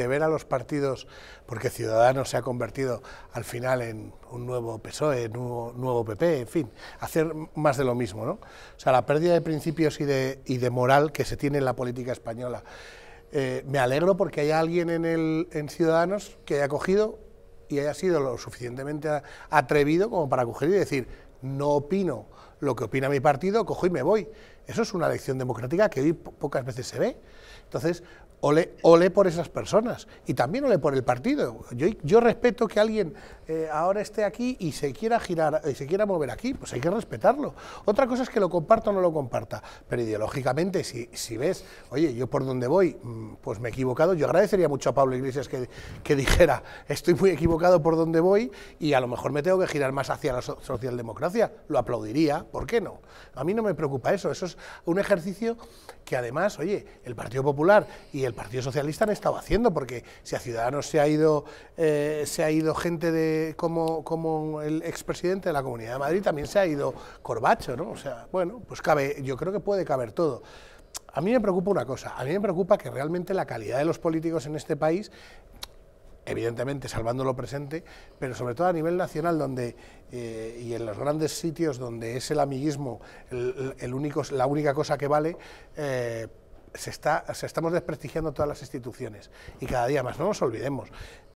De ver a los partidos, porque Ciudadanos se ha convertido al final en un nuevo PSOE, un nuevo PP, en fin, hacer más de lo mismo, ¿no? O sea, la pérdida de principios y de, de moral que se tiene en la política española. Eh, me alegro porque hay alguien en, el, en Ciudadanos que haya cogido y haya sido lo suficientemente atrevido como para coger y decir, no opino lo que opina mi partido, cojo y me voy. Eso es una elección democrática que hoy pocas veces se ve. Entonces, Ole, ole, por esas personas y también ole por el partido. Yo, respeto que alguien eh, ahora esté aquí y se quiera girar y eh, se quiera mover aquí, pues hay que respetarlo. Otra cosa es que lo comparta o no lo comparta, pero ideológicamente, si, ves, oye, yo por donde voy, mm, pues me he equivocado, yo agradecería mucho a Pablo Iglesias que, dijera, estoy muy equivocado por donde voy y a lo mejor me tengo que girar más hacia la socialdemocracia. Lo aplaudiría, ¿por qué no? A mí no me preocupa eso, eso es un ejercicio que además, oye, el Partido Popular y Partido Socialista han estado haciendo, porque si a Ciudadanos se ha ido, eh, se ha ido gente de, como, como el expresidente de la Comunidad de Madrid, también se ha ido Corbacho, ¿no? O sea, bueno, pues cabe, yo creo que puede caber todo. A mí me preocupa una cosa, a mí me preocupa que realmente la calidad de los políticos en este país evidentemente salvando lo presente, pero sobre todo a nivel nacional, donde eh, y en los grandes sitios donde es el amiguismo el, único, la única cosa que vale, eh, se está, se estamos desprestigiando todas las instituciones y cada día más, no nos olvidemos.